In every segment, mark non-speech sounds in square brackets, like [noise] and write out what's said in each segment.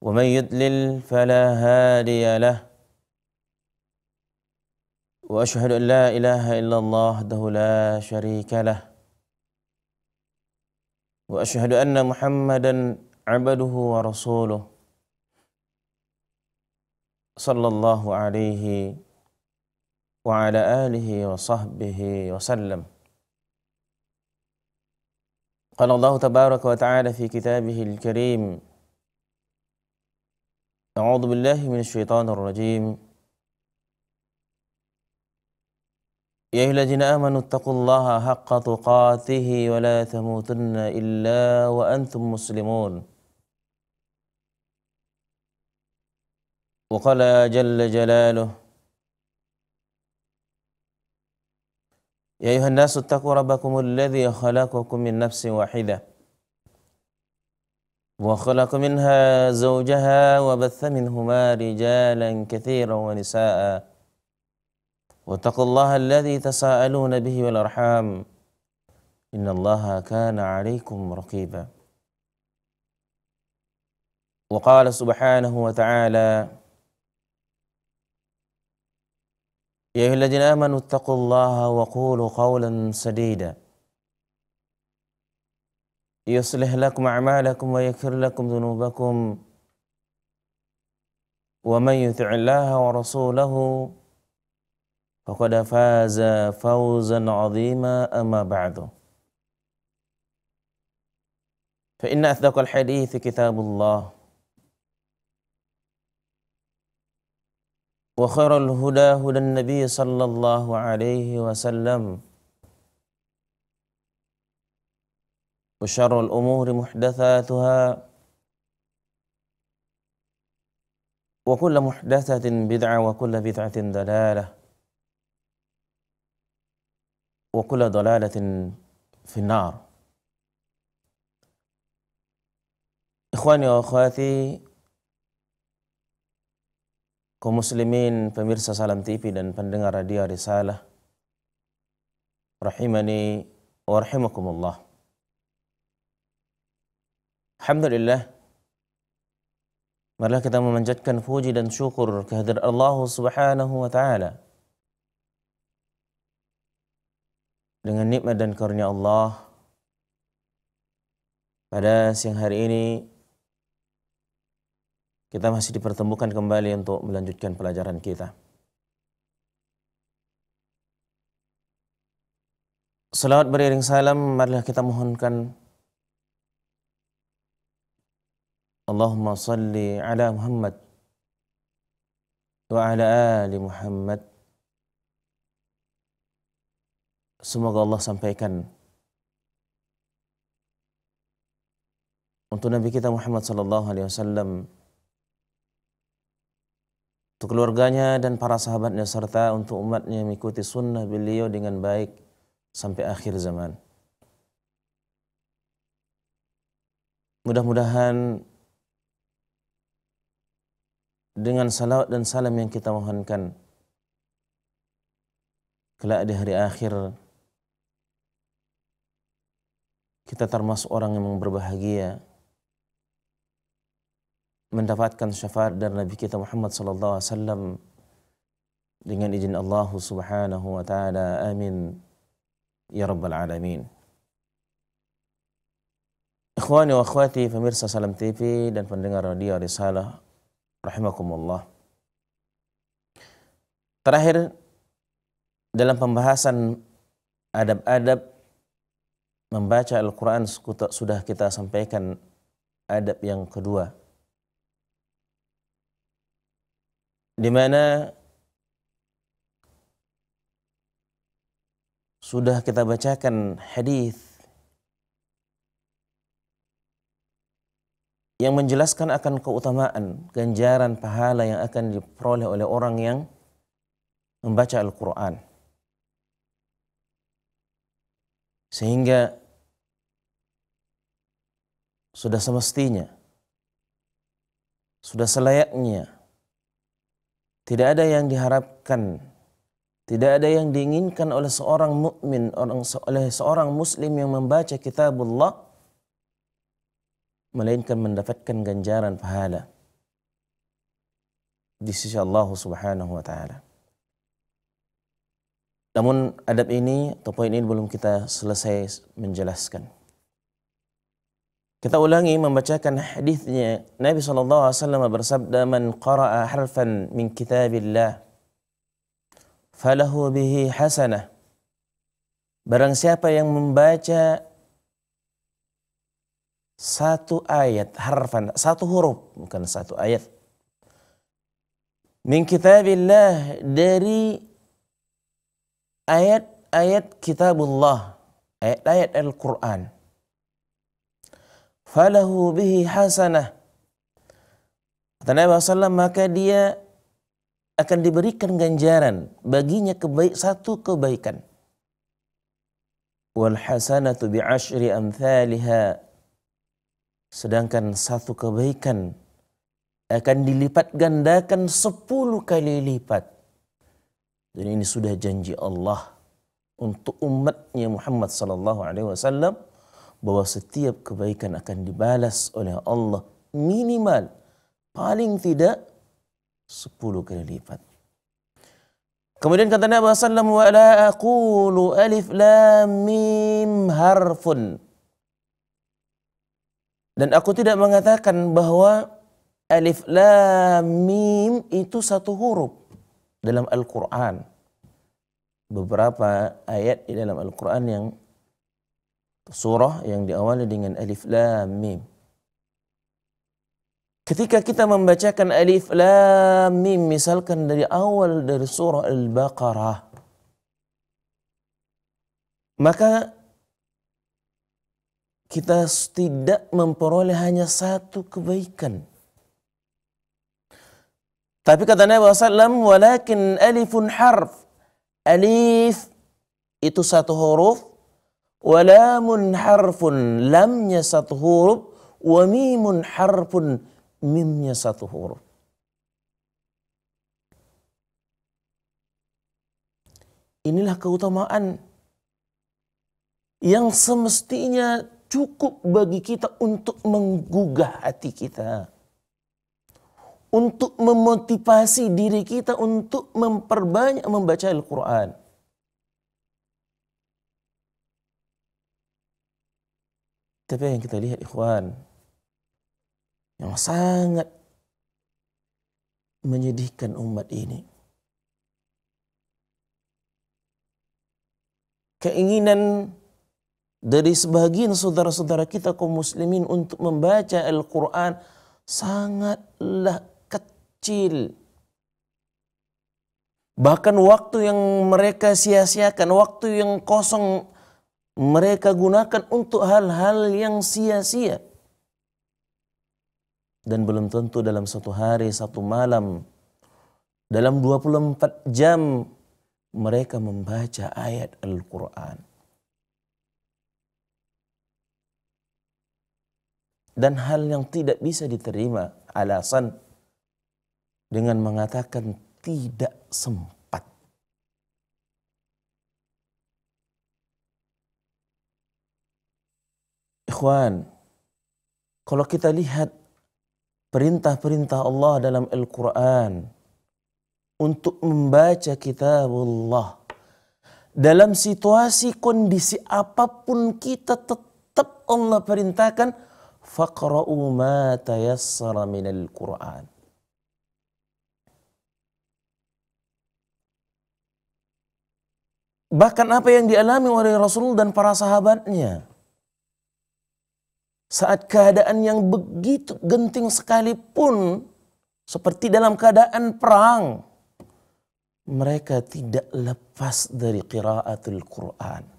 ومن يضلل فلا هادي له واشهد ان لا اله الا الله وحده لا شريك له واشهد ان محمدا عبده ورسوله صلى الله عليه وعلى اله وصحبه وسلم قال الله تبارك وتعالى في كتابه الكريم أعوذ بالله من الشيطان الرجيم يا أيها الذين آمنوا اتقوا الله حق تقاته ولا تموتن إلا وأنتم مسلمون وقال جل جلاله يا أيها الناس اتقوا ربكم الذي خلقكم من نفس واحده وخلق منها زوجها وبث منهما رجالا كثيرا ونساء واتقوا الله الذي تساءلون به والارحام ان الله كان عليكم رقيبا وقال سبحانه وتعالى يا ايها الذين امنوا اتقوا الله وقولوا قولا سديدا يصلح لكم أعمالكم ويغفر لكم ذنوبكم ومن يطع الله ورسوله فقد فاز فوزا عظيما أما بعد فإن أصدق الحديث كتاب الله وخير الهدى هدى النبي صلى الله عليه وسلم وشر الأمور محدثاتها وكل محدثة بدعة وكل بدعة ضلالة وكل ضلالة في النار إخواني وأخواتي kaum muslimin pemirsa Salam TV dan pendengar radio Risalah rahimani wa rahimakumullah Alhamdulillah. Marilah kita memanjatkan puji dan syukur kehadir Allah Subhanahu wa taala. Dengan nikmat dan karunia Allah pada siang hari ini kita masih dipertemukan kembali untuk melanjutkan pelajaran kita. Salawat beriring salam marilah kita mohonkan Allahumma salli ala Muhammad wa ala ali Muhammad. Semoga Allah sampaikan untuk Nabi kita Muhammad Sallallahu Alaihi Wasallam, untuk keluarganya dan para sahabatnya serta untuk umatnya mengikuti sunnah beliau dengan baik sampai akhir zaman. Mudah-mudahan dengan salawat dan salam yang kita mohonkan kelak di hari akhir kita termasuk orang yang berbahagia mendapatkan syafaat dari Nabi kita Muhammad sallallahu alaihi wasallam dengan izin Allah Subhanahu wa taala. Amin. Ya rabbal alamin. Ikhwani wa akhwati pemirsa Salam TV dan pendengar radio Risalah rahimakumullah. Terakhir dalam pembahasan adab-adab membaca Al-Qur'an sudah kita sampaikan adab yang kedua. Di mana sudah kita bacakan hadis yang menjelaskan akan keutamaan, ganjaran, pahala yang akan diperoleh oleh orang yang membaca Al-Quran. Sehingga sudah semestinya, sudah selayaknya, tidak ada yang diharapkan, tidak ada yang diinginkan oleh seorang mukmin, oleh seorang muslim yang membaca kitabullah melainkan mendapatkan ganjaran pahala di sisi Allah Subhanahu wa taala. Namun adab ini atau poin ini belum kita selesai menjelaskan. Kita ulangi membacakan hadisnya Nabi sallallahu alaihi wasallam bersabda man qara'a harfan min kitabillah falahu bihi hasanah. Barang siapa yang membaca satu ayat harfan satu huruf bukan satu ayat min kitabillah dari ayat-ayat kitabullah ayat-ayat Al-Qur'an falahu bihi hasanah kata Nabi SAW maka dia akan diberikan ganjaran baginya kebaik satu kebaikan wal hasanatu bi amthaliha Sedangkan satu kebaikan akan dilipat gandakan sepuluh kali lipat. Dan ini sudah janji Allah untuk umatnya Muhammad sallallahu alaihi wasallam bahwa setiap kebaikan akan dibalas oleh Allah minimal paling tidak sepuluh kali lipat. Kemudian kata Nabi sallallahu alaihi wasallam wa la aqulu alif lam mim harfun dan aku tidak mengatakan bahwa alif lam mim itu satu huruf dalam Al-Quran. Beberapa ayat di dalam Al-Quran yang surah yang diawali dengan alif lam mim. Ketika kita membacakan alif lam mim misalkan dari awal dari surah Al-Baqarah maka kita tidak memperoleh hanya satu kebaikan. Tapi kata Nabi SAW, walakin alifun harf. Alif itu satu huruf. Walamun harfun. Lamnya satu huruf. mimun harfun. Mimnya satu huruf. Inilah keutamaan yang semestinya cukup bagi kita untuk menggugah hati kita. Untuk memotivasi diri kita untuk memperbanyak membaca Al-Quran. Tapi yang kita lihat ikhwan, yang sangat menyedihkan umat ini. Keinginan dari sebagian saudara-saudara kita kaum muslimin untuk membaca Al-Quran sangatlah kecil. Bahkan waktu yang mereka sia-siakan, waktu yang kosong mereka gunakan untuk hal-hal yang sia-sia. Dan belum tentu dalam satu hari, satu malam, dalam 24 jam mereka membaca ayat Al-Quran. dan hal yang tidak bisa diterima alasan dengan mengatakan tidak sempat. Ikhwan, kalau kita lihat perintah-perintah Allah dalam Al-Quran untuk membaca kitab Allah dalam situasi kondisi apapun kita tetap Allah perintahkan faqra'u ma tayassara minal Qur'an. Bahkan apa yang dialami oleh Rasul dan para sahabatnya. Saat keadaan yang begitu genting sekalipun, seperti dalam keadaan perang, mereka tidak lepas dari qiraatul Qur'an.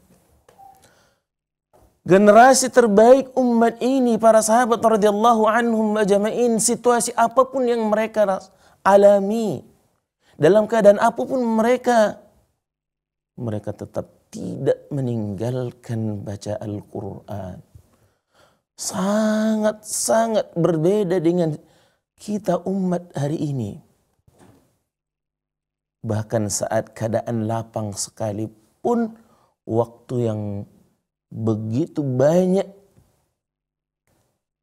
Generasi terbaik umat ini para sahabat radhiyallahu anhum ajma'in situasi apapun yang mereka alami dalam keadaan apapun mereka mereka tetap tidak meninggalkan baca Al-Qur'an. Sangat-sangat berbeda dengan kita umat hari ini. Bahkan saat keadaan lapang sekalipun waktu yang begitu banyak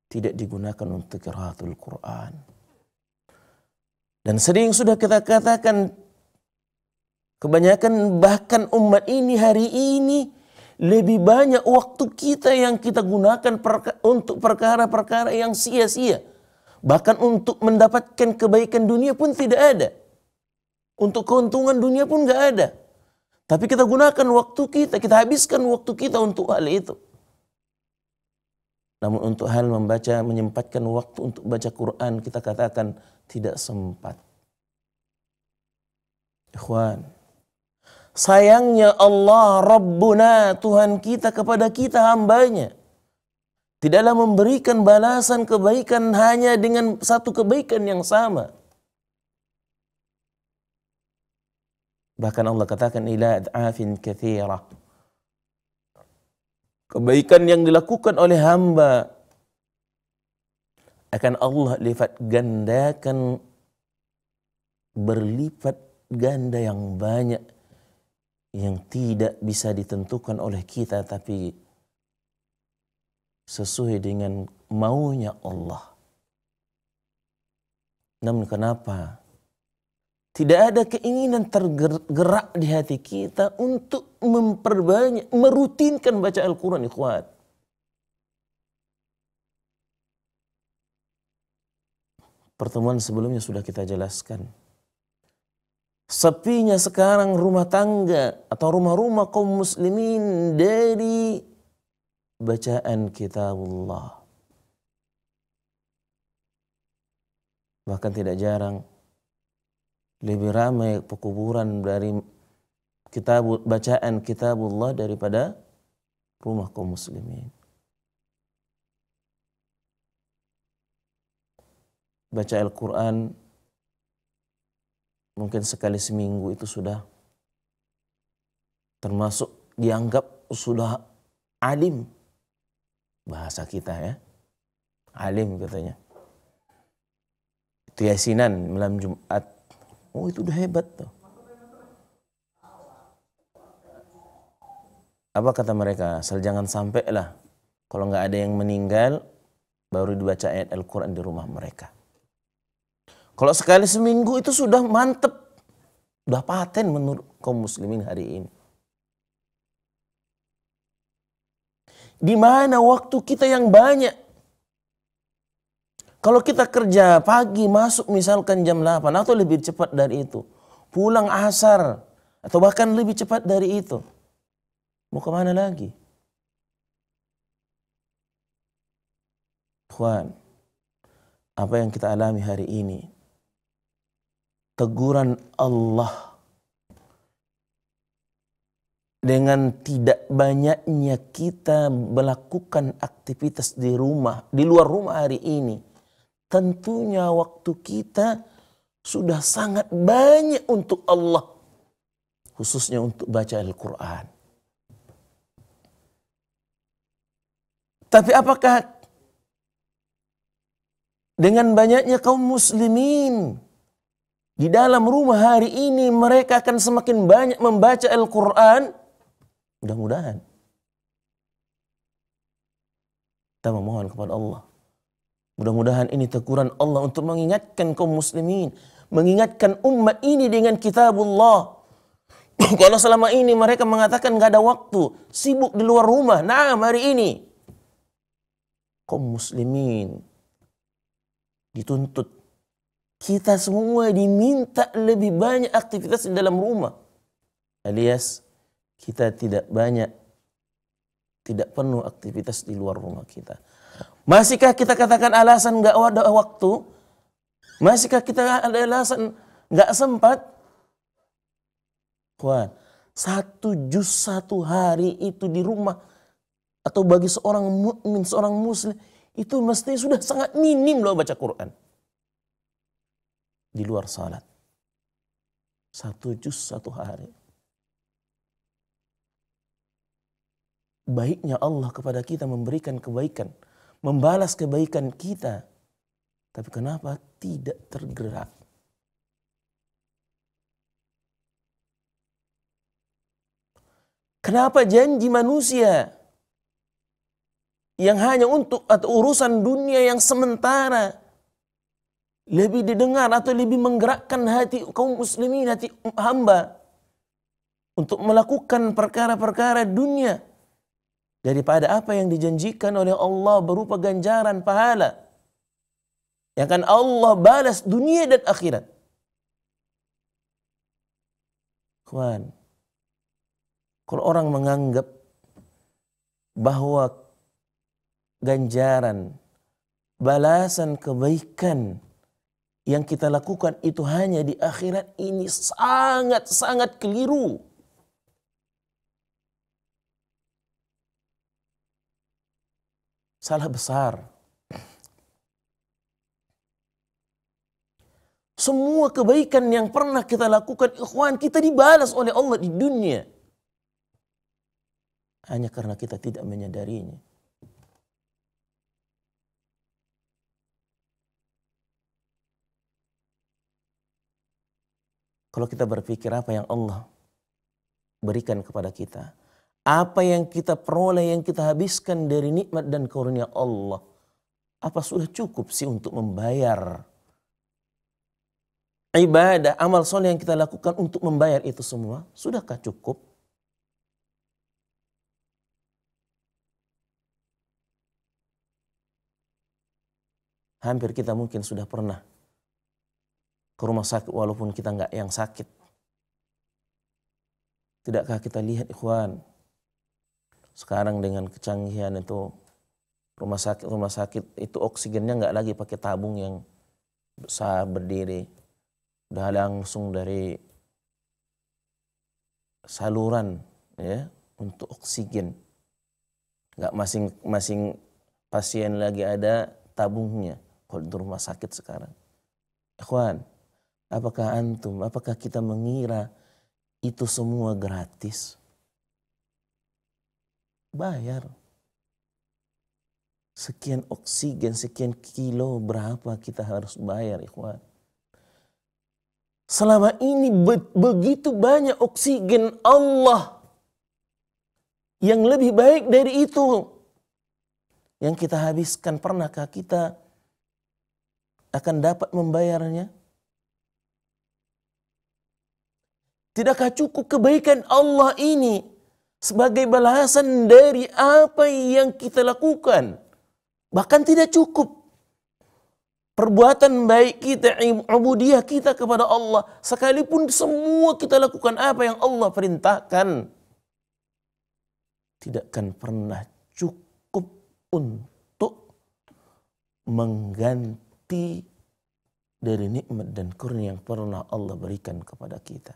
tidak digunakan untuk kiraatul Quran. Dan sering sudah kita katakan kebanyakan bahkan umat ini hari ini lebih banyak waktu kita yang kita gunakan perka untuk perkara-perkara yang sia-sia. Bahkan untuk mendapatkan kebaikan dunia pun tidak ada. Untuk keuntungan dunia pun nggak ada. Tapi kita gunakan waktu kita, kita habiskan waktu kita untuk hal itu. Namun untuk hal membaca, menyempatkan waktu untuk baca Quran, kita katakan tidak sempat. Ikhwan, sayangnya Allah Rabbuna Tuhan kita kepada kita hambanya. Tidaklah memberikan balasan kebaikan hanya dengan satu kebaikan yang sama. Bahkan Allah katakan ila adafin kathira. Kebaikan yang dilakukan oleh hamba akan Allah lipat gandakan berlipat ganda yang banyak yang tidak bisa ditentukan oleh kita tapi sesuai dengan maunya Allah. Namun kenapa tidak ada keinginan tergerak di hati kita untuk memperbanyak, merutinkan baca Al-Quran, ikhwan. Pertemuan sebelumnya sudah kita jelaskan. Sepinya sekarang rumah tangga atau rumah-rumah kaum muslimin dari bacaan kitabullah. Bahkan tidak jarang lebih ramai pekuburan dari kita bacaan kitabullah daripada rumah kaum muslimin. Baca Al-Quran mungkin sekali seminggu itu sudah termasuk dianggap sudah alim bahasa kita ya alim katanya itu yasinan malam Jumat Oh itu udah hebat tuh. Apa kata mereka? Asal jangan sampai lah. Kalau nggak ada yang meninggal, baru dibaca ayat Al-Quran di rumah mereka. Kalau sekali seminggu itu sudah mantep. sudah paten menurut kaum muslimin hari ini. Di mana waktu kita yang banyak kalau kita kerja pagi masuk misalkan jam 8 atau lebih cepat dari itu. Pulang asar atau bahkan lebih cepat dari itu. Mau kemana lagi? Tuhan, apa yang kita alami hari ini? Teguran Allah dengan tidak banyaknya kita melakukan aktivitas di rumah, di luar rumah hari ini tentunya waktu kita sudah sangat banyak untuk Allah. Khususnya untuk baca Al-Quran. Tapi apakah dengan banyaknya kaum muslimin di dalam rumah hari ini mereka akan semakin banyak membaca Al-Quran? Mudah-mudahan. Kita memohon kepada Allah Mudah-mudahan ini teguran Allah untuk mengingatkan kaum muslimin. Mengingatkan umat ini dengan kitabullah. [clears throat] Kalau selama ini mereka mengatakan gak ada waktu. Sibuk di luar rumah. Nah hari ini. Kaum muslimin. Dituntut. Kita semua diminta lebih banyak aktivitas di dalam rumah. Alias kita tidak banyak. Tidak penuh aktivitas di luar rumah kita Masihkah kita katakan alasan nggak ada waktu? Masihkah kita ada alasan nggak sempat? Kuat. Satu juz satu hari itu di rumah atau bagi seorang mukmin seorang muslim itu mestinya sudah sangat minim loh baca Quran di luar salat. Satu juz satu hari. Baiknya Allah kepada kita memberikan kebaikan membalas kebaikan kita. Tapi kenapa tidak tergerak? Kenapa janji manusia yang hanya untuk atau urusan dunia yang sementara lebih didengar atau lebih menggerakkan hati kaum muslimin, hati hamba untuk melakukan perkara-perkara dunia daripada apa yang dijanjikan oleh Allah berupa ganjaran pahala yang akan Allah balas dunia dan akhirat. Kawan, kalau orang menganggap bahwa ganjaran, balasan kebaikan yang kita lakukan itu hanya di akhirat ini sangat-sangat keliru. salah besar. Semua kebaikan yang pernah kita lakukan ikhwan kita dibalas oleh Allah di dunia. Hanya karena kita tidak menyadarinya. Kalau kita berpikir apa yang Allah berikan kepada kita, apa yang kita peroleh, yang kita habiskan dari nikmat dan karunia Allah, apa sudah cukup sih untuk membayar ibadah, amal soleh yang kita lakukan untuk membayar itu semua, sudahkah cukup? Hampir kita mungkin sudah pernah ke rumah sakit walaupun kita nggak yang sakit. Tidakkah kita lihat ikhwan sekarang dengan kecanggihan itu rumah sakit rumah sakit itu oksigennya nggak lagi pakai tabung yang besar berdiri, udah langsung dari saluran ya untuk oksigen. Nggak masing-masing pasien lagi ada tabungnya kalau di rumah sakit sekarang. Ikhwan, apakah antum, apakah kita mengira itu semua gratis? bayar. Sekian oksigen, sekian kilo, berapa kita harus bayar, ikhwan. Selama ini be begitu banyak oksigen Allah yang lebih baik dari itu. Yang kita habiskan, pernahkah kita akan dapat membayarnya? Tidakkah cukup kebaikan Allah ini sebagai balasan dari apa yang kita lakukan. Bahkan tidak cukup. Perbuatan baik kita, ubudiyah kita kepada Allah. Sekalipun semua kita lakukan apa yang Allah perintahkan. Tidak akan pernah cukup untuk mengganti dari nikmat dan kurnia yang pernah Allah berikan kepada kita.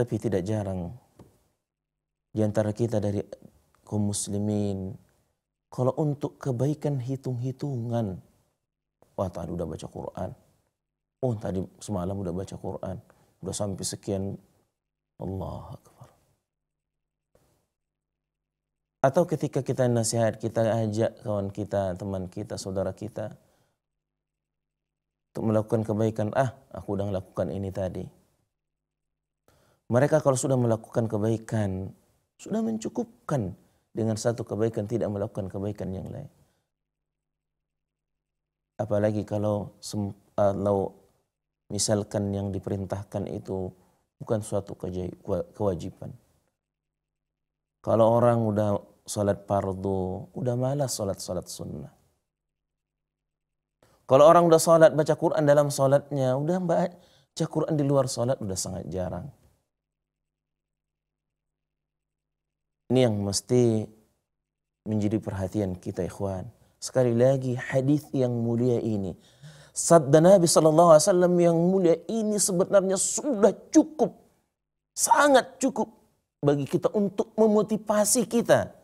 Tapi tidak jarang di antara kita dari kaum muslimin kalau untuk kebaikan hitung-hitungan wah tadi udah baca Quran oh tadi semalam udah baca Quran udah sampai sekian Allah Akbar atau ketika kita nasihat, kita ajak kawan kita, teman kita, saudara kita untuk melakukan kebaikan. Ah, aku udah melakukan ini tadi. Mereka kalau sudah melakukan kebaikan, sudah mencukupkan dengan satu kebaikan, tidak melakukan kebaikan yang lain. Apalagi kalau kalau misalkan yang diperintahkan itu bukan suatu kewajiban. Kalau orang udah sholat pardu, udah malas sholat-sholat sunnah. Kalau orang udah sholat, baca Quran dalam sholatnya, udah baca Quran di luar sholat, udah sangat jarang. Ini yang mesti menjadi perhatian kita ikhwan. Sekali lagi hadis yang mulia ini. Sabda Nabi SAW yang mulia ini sebenarnya sudah cukup, sangat cukup bagi kita untuk memotivasi kita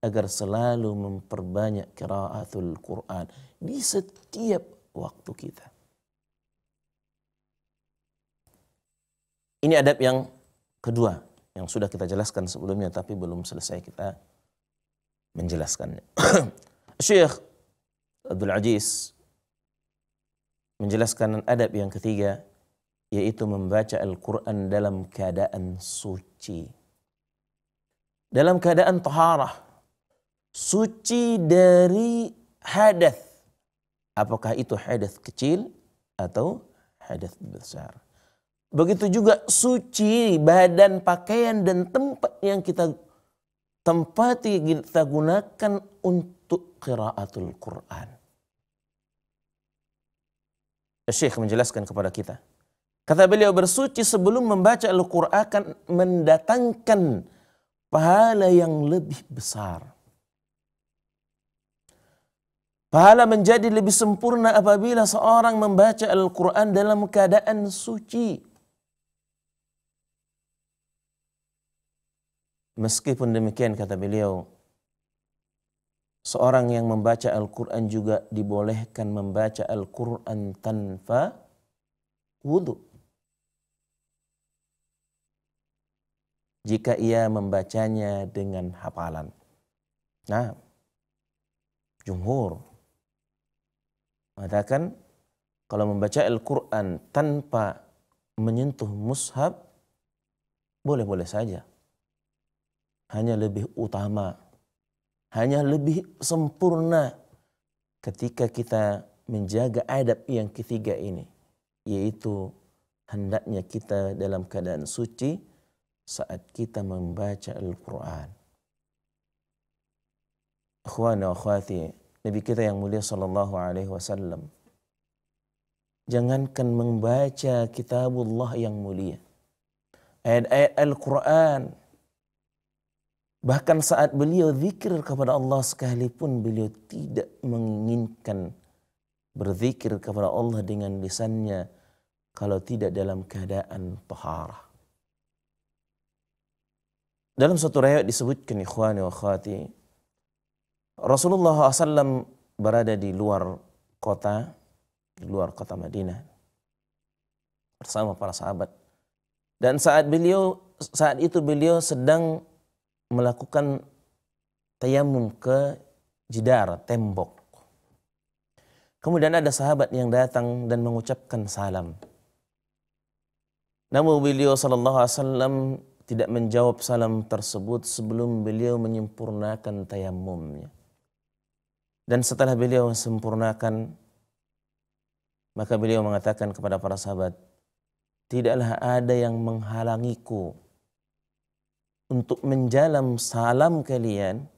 agar selalu memperbanyak kiraatul Quran di setiap waktu kita. Ini adab yang kedua yang sudah kita jelaskan sebelumnya tapi belum selesai kita menjelaskannya. [clears throat] Syekh Abdul Aziz menjelaskan adab yang ketiga yaitu membaca Al-Quran dalam keadaan suci. Dalam keadaan taharah. Suci dari hadas. Apakah itu hadas kecil atau hadas besar. Begitu juga suci badan, pakaian dan tempat yang kita tempati kita gunakan untuk qiraatul Quran. Ya, Syekh menjelaskan kepada kita. Kata beliau bersuci sebelum membaca Al-Quran akan mendatangkan pahala yang lebih besar. Pahala menjadi lebih sempurna apabila seorang membaca Al-Quran dalam keadaan suci. Meskipun demikian kata beliau, seorang yang membaca Al-Quran juga dibolehkan membaca Al-Quran tanpa wudhu. Jika ia membacanya dengan hafalan. Nah, jumhur mengatakan kalau membaca Al-Quran tanpa menyentuh mushab, boleh-boleh saja hanya lebih utama, hanya lebih sempurna ketika kita menjaga adab yang ketiga ini, yaitu hendaknya kita dalam keadaan suci saat kita membaca Al-Quran. Ikhwana wa akhwati, Nabi kita yang mulia sallallahu alaihi wasallam jangankan membaca kitabullah yang mulia ayat-ayat Al-Qur'an Bahkan saat beliau zikir kepada Allah sekalipun beliau tidak menginginkan berzikir kepada Allah dengan lisannya kalau tidak dalam keadaan taharah. Dalam satu riwayat disebutkan ikhwani wa khati, Rasulullah SAW berada di luar kota, di luar kota Madinah bersama para sahabat. Dan saat beliau saat itu beliau sedang melakukan tayamum ke jidar, tembok. Kemudian ada sahabat yang datang dan mengucapkan salam. Namun beliau sallallahu alaihi wasallam tidak menjawab salam tersebut sebelum beliau menyempurnakan tayamumnya. Dan setelah beliau sempurnakan, maka beliau mengatakan kepada para sahabat, tidaklah ada yang menghalangiku untuk menjalam salam kalian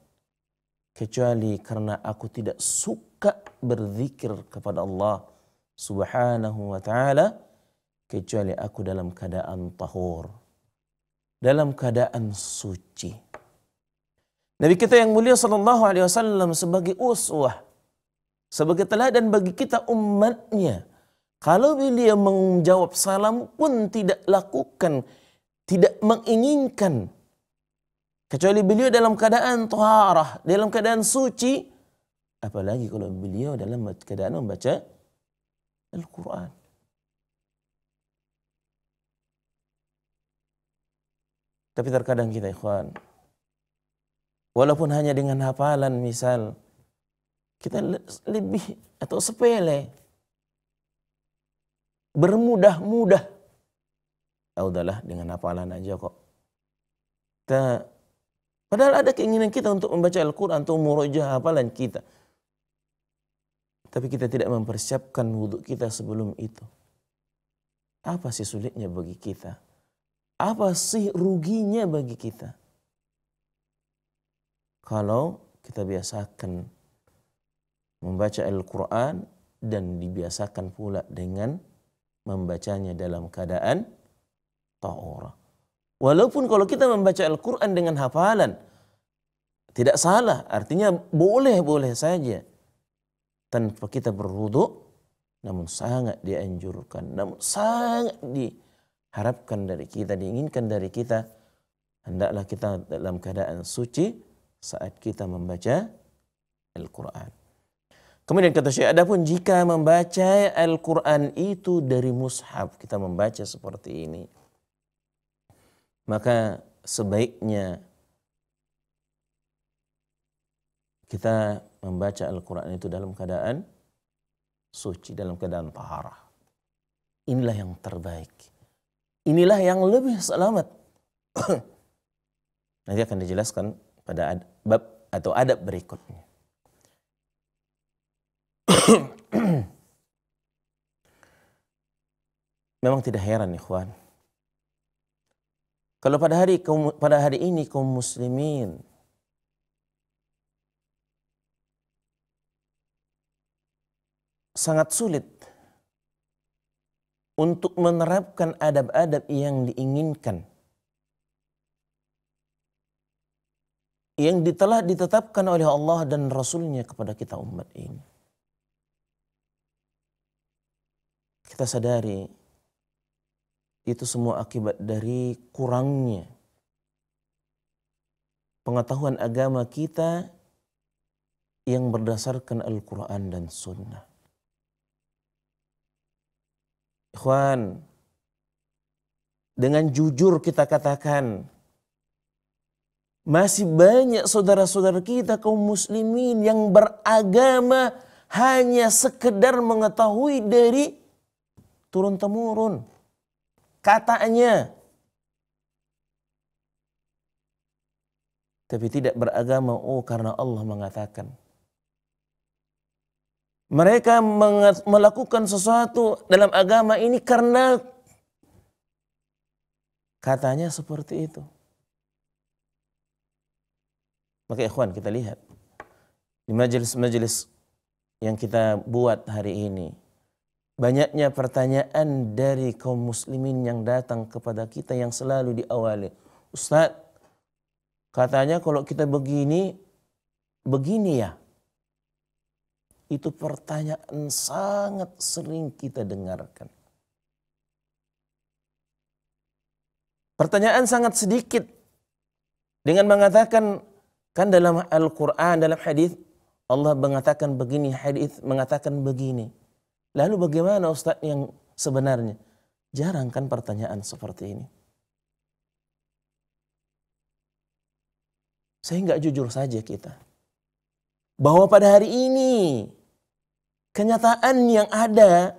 kecuali karena aku tidak suka berzikir kepada Allah Subhanahu wa taala kecuali aku dalam keadaan tahur dalam keadaan suci Nabi kita yang mulia sallallahu alaihi wasallam sebagai uswah sebagai teladan bagi kita umatnya kalau beliau menjawab salam pun tidak lakukan tidak menginginkan Kecuali beliau dalam keadaan taharah, dalam keadaan suci. Apalagi kalau beliau dalam keadaan membaca Al-Quran. Tapi terkadang kita ikhwan, walaupun hanya dengan hafalan misal, kita lebih atau sepele. Bermudah-mudah. Yaudahlah dengan hafalan aja kok. Kita Padahal ada keinginan kita untuk membaca Al-Quran, untuk murojah hafalan kita. Tapi kita tidak mempersiapkan wudhu kita sebelum itu. Apa sih sulitnya bagi kita? Apa sih ruginya bagi kita? Kalau kita biasakan membaca Al-Quran dan dibiasakan pula dengan membacanya dalam keadaan ta'urah. Walaupun kalau kita membaca Al-Quran dengan hafalan, tidak salah, artinya boleh-boleh saja. Tanpa kita berwudhu, namun sangat dianjurkan, namun sangat diharapkan dari kita, diinginkan dari kita, hendaklah kita dalam keadaan suci saat kita membaca Al-Quran. Kemudian kata Syekh, adapun jika membaca Al-Quran itu dari mushaf, kita membaca seperti ini maka sebaiknya kita membaca Al-Quran itu dalam keadaan suci, dalam keadaan taharah. Inilah yang terbaik. Inilah yang lebih selamat. [coughs] Nanti akan dijelaskan pada bab atau adab berikutnya. [coughs] [coughs] Memang tidak heran ikhwan kalau pada hari pada hari ini kaum muslimin sangat sulit untuk menerapkan adab-adab yang diinginkan yang telah ditetapkan oleh Allah dan Rasulnya kepada kita umat ini. Kita sadari itu semua akibat dari kurangnya pengetahuan agama kita yang berdasarkan Al-Quran dan Sunnah. Ikhwan, dengan jujur kita katakan, masih banyak saudara-saudara kita kaum muslimin yang beragama hanya sekedar mengetahui dari turun-temurun katanya. Tapi tidak beragama, oh karena Allah mengatakan. Mereka melakukan sesuatu dalam agama ini karena katanya seperti itu. Maka ikhwan kita lihat di majelis-majelis yang kita buat hari ini banyaknya pertanyaan dari kaum muslimin yang datang kepada kita yang selalu diawali. Ustaz, katanya kalau kita begini, begini ya. Itu pertanyaan sangat sering kita dengarkan. Pertanyaan sangat sedikit dengan mengatakan kan dalam Al-Qur'an dalam hadis Allah mengatakan begini, hadis mengatakan begini. Lalu bagaimana Ustaz yang sebenarnya? Jarang kan pertanyaan seperti ini. Saya nggak jujur saja kita. Bahwa pada hari ini kenyataan yang ada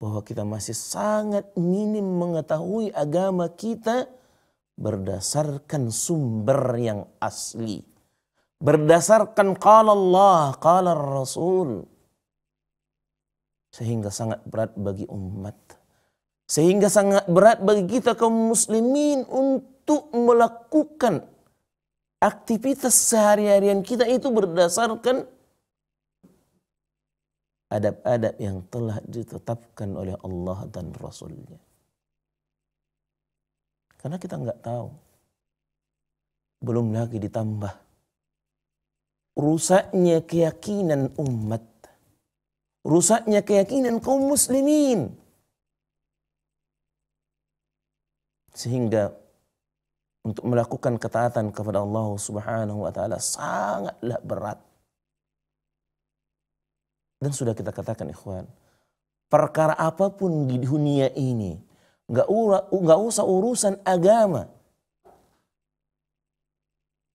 bahwa kita masih sangat minim mengetahui agama kita berdasarkan sumber yang asli. Berdasarkan kalau Allah, kalau Rasul. Sehingga sangat berat bagi umat. Sehingga sangat berat bagi kita kaum muslimin untuk melakukan aktivitas sehari-harian kita itu berdasarkan adab-adab yang telah ditetapkan oleh Allah dan Rasulnya. Karena kita nggak tahu. Belum lagi ditambah rusaknya keyakinan umat rusaknya keyakinan kaum muslimin. Sehingga untuk melakukan ketaatan kepada Allah Subhanahu wa taala sangatlah berat. Dan sudah kita katakan ikhwan, perkara apapun di dunia ini gak, nggak usah urusan agama.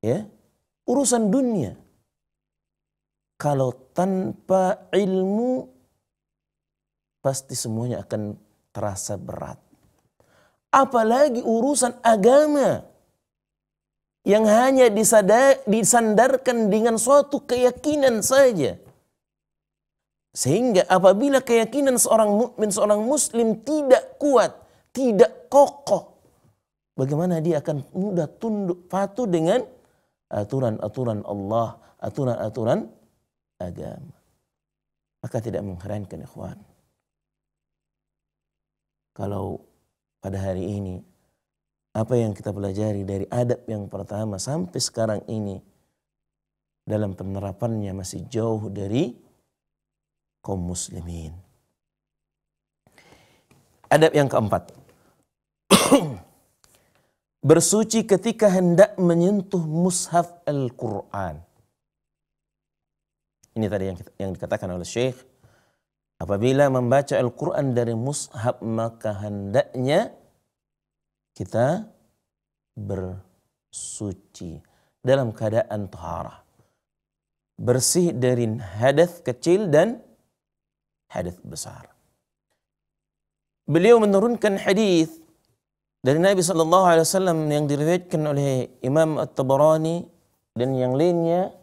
Ya, urusan dunia. Kalau tanpa ilmu, pasti semuanya akan terasa berat. Apalagi urusan agama yang hanya disandarkan dengan suatu keyakinan saja. Sehingga apabila keyakinan seorang mukmin, seorang muslim tidak kuat, tidak kokoh, bagaimana dia akan mudah tunduk patuh dengan aturan-aturan Allah, aturan-aturan agama. Maka tidak mengherankan ikhwan. Kalau pada hari ini apa yang kita pelajari dari adab yang pertama sampai sekarang ini dalam penerapannya masih jauh dari kaum muslimin. Adab yang keempat. [coughs] Bersuci ketika hendak menyentuh mushaf Al-Quran. Ini tadi yang, yang dikatakan oleh Syekh. Apabila membaca Al-Quran dari mushab maka hendaknya kita bersuci dalam keadaan taharah. Bersih dari hadas kecil dan hadas besar. Beliau menurunkan hadis dari Nabi sallallahu alaihi wasallam yang diriwayatkan oleh Imam At-Tabarani dan yang lainnya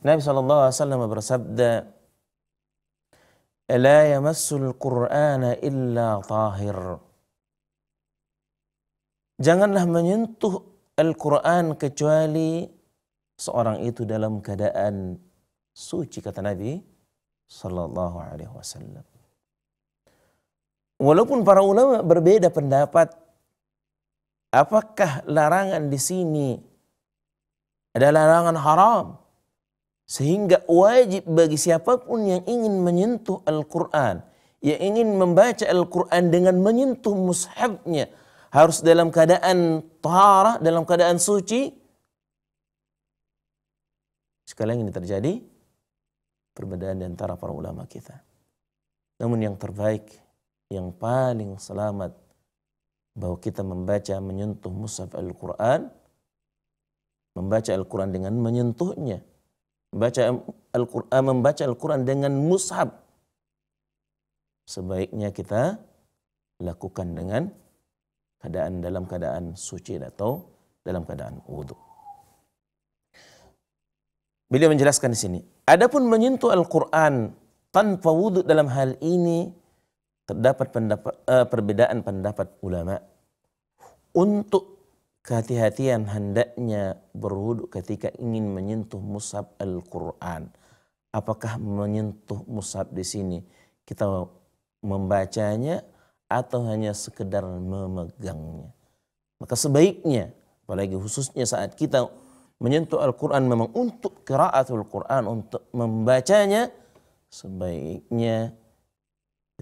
Nabi SAW bersabda, La yamassul Qur'ana illa tahir. Janganlah menyentuh Al-Quran kecuali seorang itu dalam keadaan suci kata Nabi Sallallahu Alaihi Wasallam. Walaupun para ulama berbeda pendapat, apakah larangan di sini ada larangan haram sehingga wajib bagi siapapun yang ingin menyentuh Al-Quran, yang ingin membaca Al-Quran dengan menyentuh mushabnya, harus dalam keadaan taharah, dalam keadaan suci. Sekarang ini terjadi perbedaan di antara para ulama kita. Namun yang terbaik, yang paling selamat bahwa kita membaca menyentuh mushaf Al-Qur'an membaca Al-Qur'an dengan menyentuhnya baca Al-Quran, eh, membaca Al-Quran dengan mushab. Sebaiknya kita lakukan dengan keadaan dalam keadaan suci atau dalam keadaan wudhu. Beliau menjelaskan di sini, adapun menyentuh Al-Quran tanpa wudhu dalam hal ini terdapat pendapat, eh, perbedaan pendapat ulama. Untuk kehati-hatian hendaknya berwudu ketika ingin menyentuh mushaf Al-Quran. Apakah menyentuh mushaf di sini kita membacanya atau hanya sekedar memegangnya. Maka sebaiknya, apalagi khususnya saat kita menyentuh Al-Quran memang untuk qiraatul Quran, untuk membacanya, sebaiknya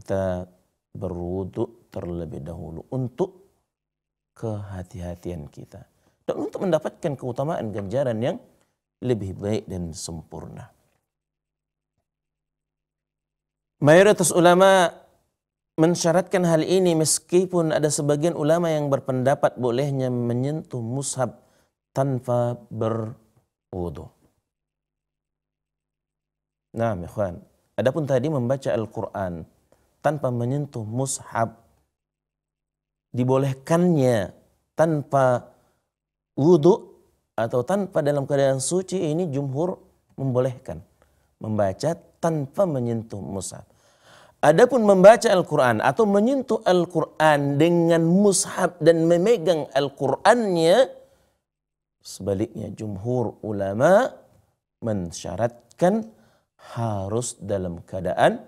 kita berwudu terlebih dahulu untuk kehati-hatian kita. Dan untuk mendapatkan keutamaan ganjaran yang lebih baik dan sempurna. Mayoritas ulama mensyaratkan hal ini meskipun ada sebagian ulama yang berpendapat bolehnya menyentuh mushab tanpa berwudu. Nah, ikhwan. Adapun tadi membaca Al-Quran tanpa menyentuh mushab dibolehkannya tanpa wudhu atau tanpa dalam keadaan suci ini jumhur membolehkan membaca tanpa menyentuh mushaf. Adapun membaca Al-Quran atau menyentuh Al-Quran dengan mushaf dan memegang Al-Qurannya, sebaliknya jumhur ulama mensyaratkan harus dalam keadaan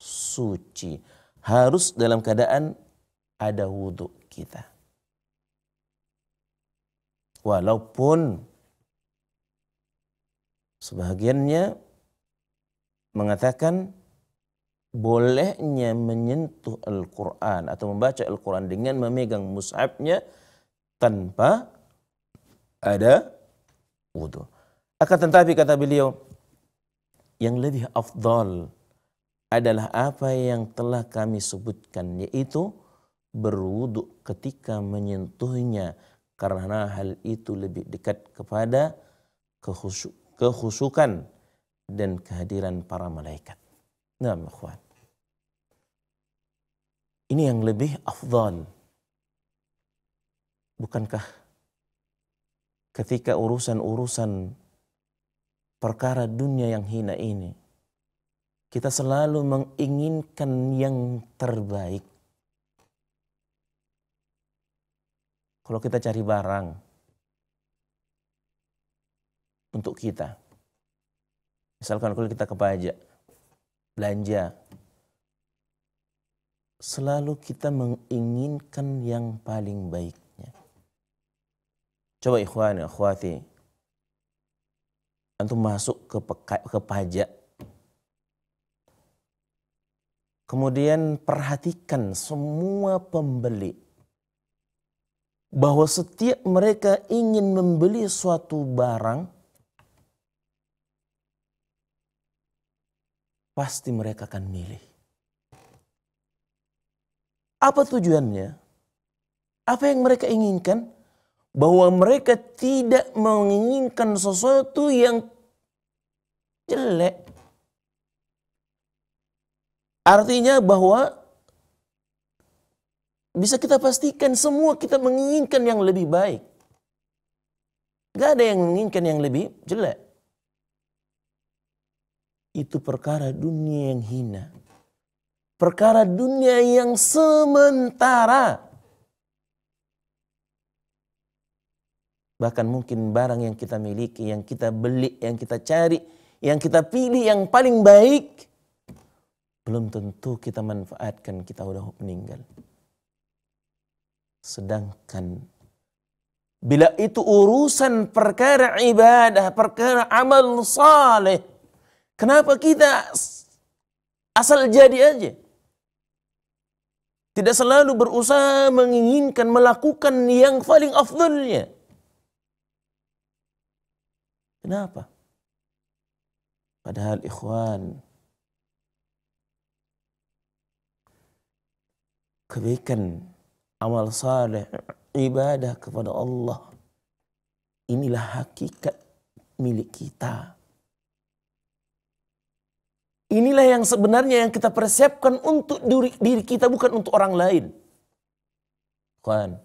suci. Harus dalam keadaan ada wudhu kita. Walaupun sebagiannya mengatakan bolehnya menyentuh Al-Quran atau membaca Al-Quran dengan memegang mus'abnya tanpa ada wudhu. Akan tetapi kata beliau, yang lebih afdal adalah apa yang telah kami sebutkan yaitu berwuduk ketika menyentuhnya karena hal itu lebih dekat kepada kehusukan dan kehadiran para malaikat. Nah, Ini yang lebih afdal. Bukankah ketika urusan-urusan perkara dunia yang hina ini, kita selalu menginginkan yang terbaik kalau kita cari barang untuk kita. Misalkan kalau kita ke pajak, belanja, selalu kita menginginkan yang paling baiknya. Coba ikhwan, ikhwati, antum masuk ke, peka, ke pajak. Kemudian perhatikan semua pembeli bahwa setiap mereka ingin membeli suatu barang, pasti mereka akan milih. Apa tujuannya? Apa yang mereka inginkan? Bahwa mereka tidak menginginkan sesuatu yang jelek. Artinya bahwa bisa kita pastikan semua kita menginginkan yang lebih baik. Gak ada yang menginginkan yang lebih jelek. Itu perkara dunia yang hina. Perkara dunia yang sementara. Bahkan mungkin barang yang kita miliki, yang kita beli, yang kita cari, yang kita pilih, yang paling baik. Belum tentu kita manfaatkan, kita udah meninggal. Sedangkan bila itu urusan perkara ibadah, perkara amal saleh, kenapa kita asal jadi aja? Tidak selalu berusaha menginginkan melakukan yang paling afdolnya. Kenapa? Padahal ikhwan kebaikan amal saleh, ibadah kepada Allah. Inilah hakikat milik kita. Inilah yang sebenarnya yang kita persiapkan untuk diri, diri kita bukan untuk orang lain. Kan?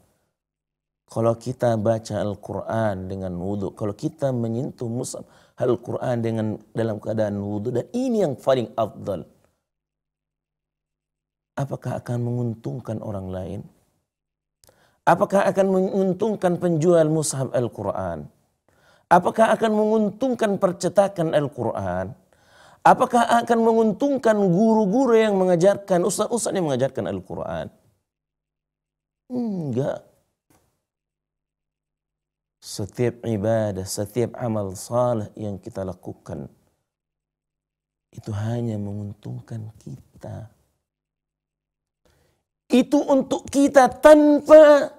Kalau kita baca Al-Quran dengan wudhu, kalau kita menyentuh musab Al-Quran dengan dalam keadaan wudhu, dan ini yang paling afdal. Apakah akan menguntungkan orang lain? Apakah akan menguntungkan penjual mushaf Al-Quran? Apakah akan menguntungkan percetakan Al-Quran? Apakah akan menguntungkan guru-guru yang mengajarkan, ustaz-ustaz yang mengajarkan Al-Quran? Enggak. Setiap ibadah, setiap amal salah yang kita lakukan, itu hanya menguntungkan kita itu untuk kita tanpa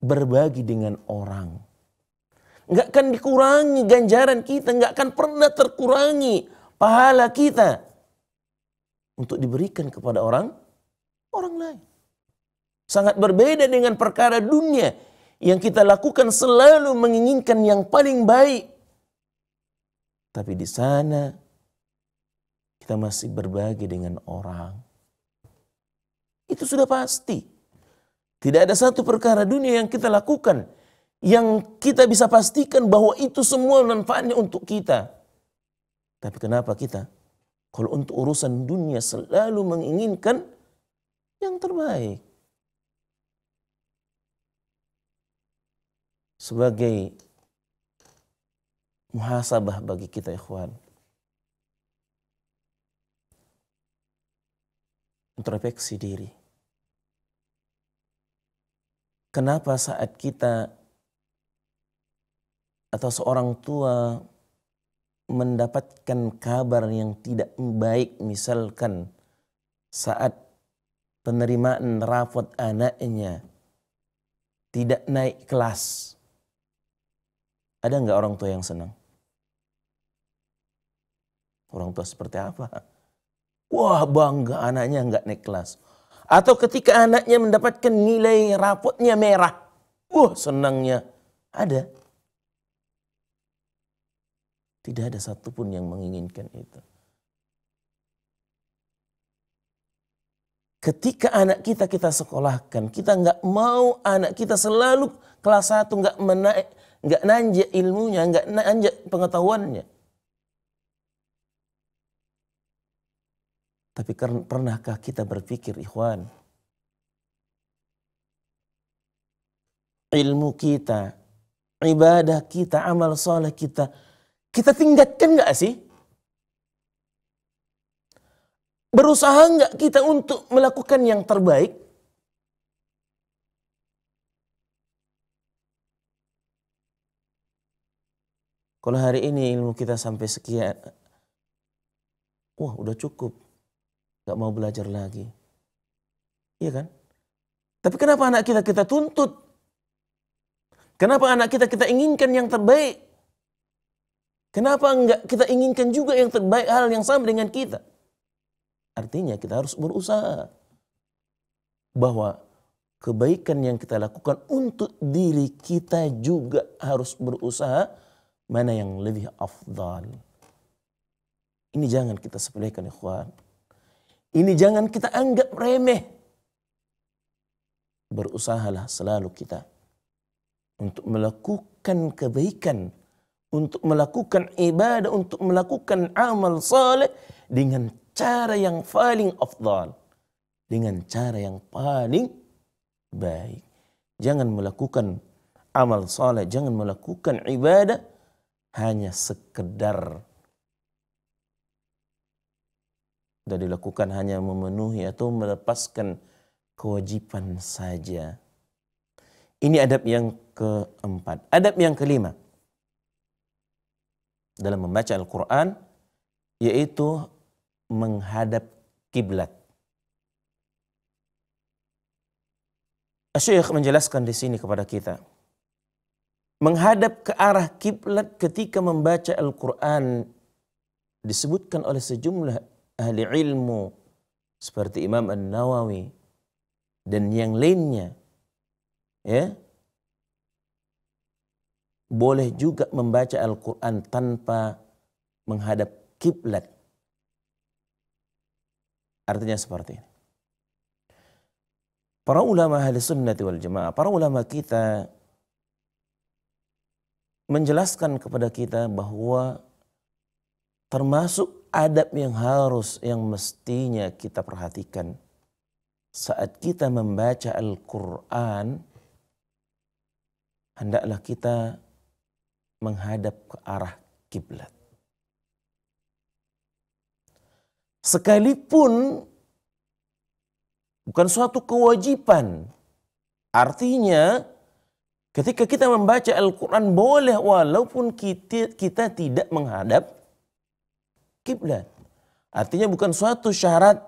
berbagi dengan orang. Nggak akan dikurangi ganjaran kita, nggak akan pernah terkurangi pahala kita untuk diberikan kepada orang orang lain. Sangat berbeda dengan perkara dunia yang kita lakukan selalu menginginkan yang paling baik. Tapi di sana kita masih berbagi dengan orang itu sudah pasti. Tidak ada satu perkara dunia yang kita lakukan yang kita bisa pastikan bahwa itu semua manfaatnya untuk kita. Tapi kenapa kita kalau untuk urusan dunia selalu menginginkan yang terbaik? Sebagai muhasabah bagi kita ikhwan. Introspeksi diri Kenapa saat kita atau seorang tua mendapatkan kabar yang tidak baik misalkan saat penerimaan rapot anaknya tidak naik kelas ada nggak orang tua yang senang orang tua seperti apa wah bangga anaknya nggak naik kelas atau ketika anaknya mendapatkan nilai rapotnya merah. Wah senangnya. Ada. Tidak ada satupun yang menginginkan itu. Ketika anak kita kita sekolahkan, kita nggak mau anak kita selalu kelas satu nggak menaik, nggak nanjak ilmunya, nggak nanjak pengetahuannya. Tapi pernahkah kita berpikir, ikhwan, ilmu kita, ibadah kita, amal soleh kita, kita tingkatkan nggak sih? Berusaha nggak kita untuk melakukan yang terbaik? Kalau hari ini ilmu kita sampai sekian, wah udah cukup. Gak mau belajar lagi. Iya kan? Tapi kenapa anak kita kita tuntut? Kenapa anak kita kita inginkan yang terbaik? Kenapa enggak kita inginkan juga yang terbaik hal yang sama dengan kita? Artinya kita harus berusaha bahwa kebaikan yang kita lakukan untuk diri kita juga harus berusaha mana yang lebih afdal. Ini jangan kita sepelekan ikhwan. Ini jangan kita anggap remeh. Berusahalah selalu kita untuk melakukan kebaikan, untuk melakukan ibadah, untuk melakukan amal saleh dengan cara yang paling afdal, dengan cara yang paling baik. Jangan melakukan amal saleh, jangan melakukan ibadah hanya sekedar sudah dilakukan hanya memenuhi atau melepaskan kewajiban saja. Ini adab yang keempat. Adab yang kelima dalam membaca Al-Quran yaitu menghadap kiblat. Syekh menjelaskan di sini kepada kita menghadap ke arah kiblat ketika membaca Al-Quran disebutkan oleh sejumlah ahli ilmu seperti Imam An-Nawawi dan yang lainnya ya boleh juga membaca Al-Qur'an tanpa menghadap kiblat. Artinya seperti ini. Para ulama ahli sunnah wal jamaah, para ulama kita menjelaskan kepada kita bahwa termasuk adab yang harus yang mestinya kita perhatikan saat kita membaca Al-Qur'an hendaklah kita menghadap ke arah kiblat. Sekalipun bukan suatu kewajiban. Artinya ketika kita membaca Al-Qur'an boleh walaupun kita, kita tidak menghadap kiblat. Artinya bukan suatu syarat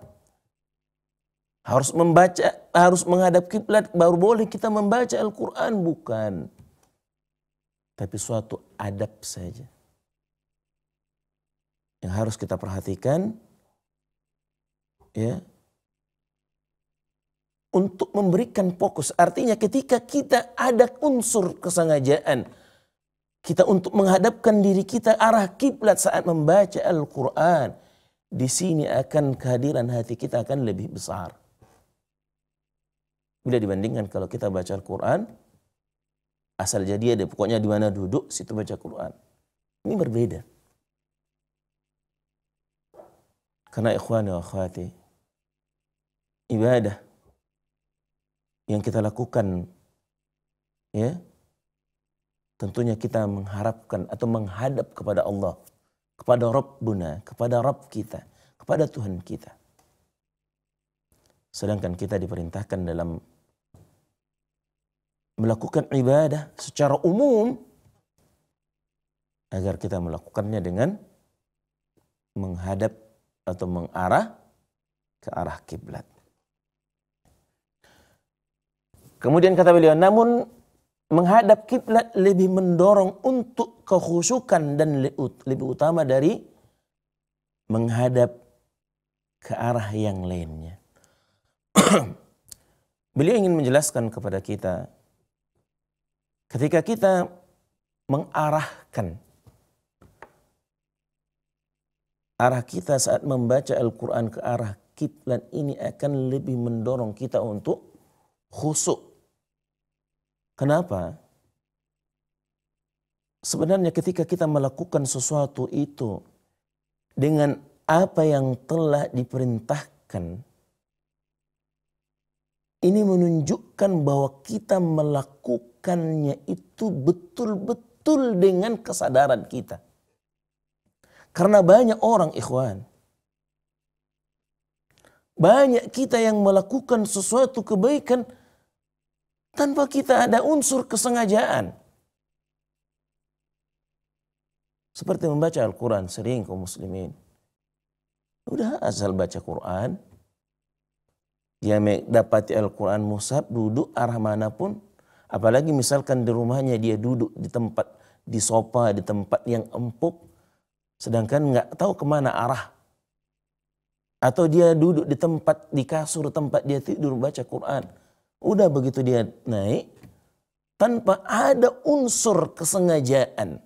harus membaca, harus menghadap kiblat baru boleh kita membaca Al-Qur'an bukan. Tapi suatu adab saja. Yang harus kita perhatikan ya. Untuk memberikan fokus, artinya ketika kita ada unsur kesengajaan, kita untuk menghadapkan diri kita arah kiblat saat membaca Al-Quran. Di sini akan kehadiran hati kita akan lebih besar. Bila dibandingkan kalau kita baca Al-Quran, asal jadi ada, pokoknya di mana duduk, situ baca al Quran. Ini berbeda. Karena ikhwan wa akhwati, ibadah yang kita lakukan ya tentunya kita mengharapkan atau menghadap kepada Allah, kepada Rabbuna, kepada Rabb kita, kepada Tuhan kita. Sedangkan kita diperintahkan dalam melakukan ibadah secara umum agar kita melakukannya dengan menghadap atau mengarah ke arah kiblat. Kemudian kata beliau, namun menghadap kiblat lebih mendorong untuk kekhusukan dan lebih utama dari menghadap ke arah yang lainnya. [clears throat] Beliau ingin menjelaskan kepada kita ketika kita mengarahkan arah kita saat membaca Al-Qur'an ke arah kiblat ini akan lebih mendorong kita untuk khusuk Kenapa? Sebenarnya ketika kita melakukan sesuatu itu dengan apa yang telah diperintahkan, ini menunjukkan bahwa kita melakukannya itu betul-betul dengan kesadaran kita. Karena banyak orang ikhwan, banyak kita yang melakukan sesuatu kebaikan tanpa kita ada unsur kesengajaan. Seperti membaca Al-Quran sering kaum muslimin. Udah asal baca Quran. Dia dapati Al-Quran musab duduk arah manapun. Apalagi misalkan di rumahnya dia duduk di tempat, di sofa, di tempat yang empuk. Sedangkan nggak tahu kemana arah. Atau dia duduk di tempat, di kasur tempat dia tidur baca Quran Udah begitu dia naik, tanpa ada unsur kesengajaan.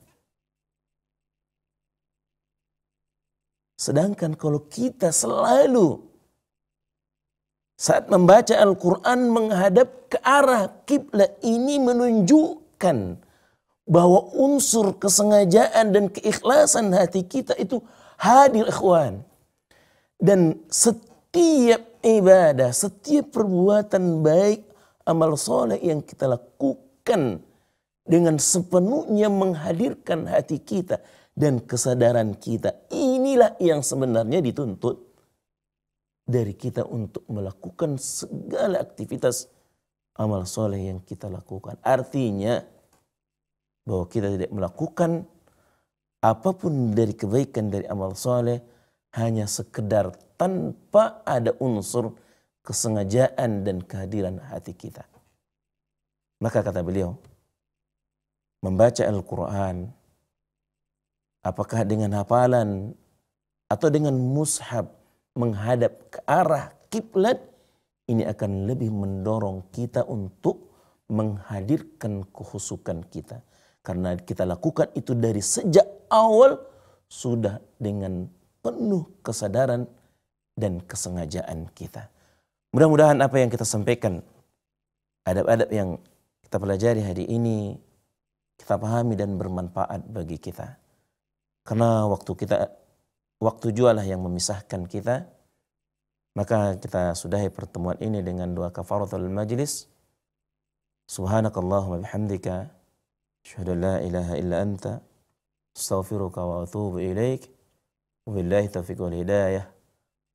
Sedangkan kalau kita selalu saat membaca Al-Quran menghadap ke arah kiblat ini menunjukkan bahwa unsur kesengajaan dan keikhlasan hati kita itu hadir ikhwan. Dan setiap ibadah, setiap perbuatan baik amal soleh yang kita lakukan dengan sepenuhnya menghadirkan hati kita dan kesadaran kita. Inilah yang sebenarnya dituntut dari kita untuk melakukan segala aktivitas amal soleh yang kita lakukan. Artinya bahwa kita tidak melakukan apapun dari kebaikan dari amal soleh hanya sekedar tanpa ada unsur kesengajaan dan kehadiran hati kita. Maka kata beliau, membaca Al-Quran, apakah dengan hafalan atau dengan mushab menghadap ke arah kiblat ini akan lebih mendorong kita untuk menghadirkan kehusukan kita. Karena kita lakukan itu dari sejak awal sudah dengan penuh kesadaran dan kesengajaan kita. Mudah-mudahan apa yang kita sampaikan, adab-adab yang kita pelajari hari ini, kita pahami dan bermanfaat bagi kita. Karena waktu kita, waktu jualah yang memisahkan kita, maka kita sudahi pertemuan ini dengan doa kafaratul majlis. Subhanakallahumma bihamdika, syahadu la ilaha illa anta, astaghfiruka wa atubu ilaik, wabillahi taufiq wal hidayah.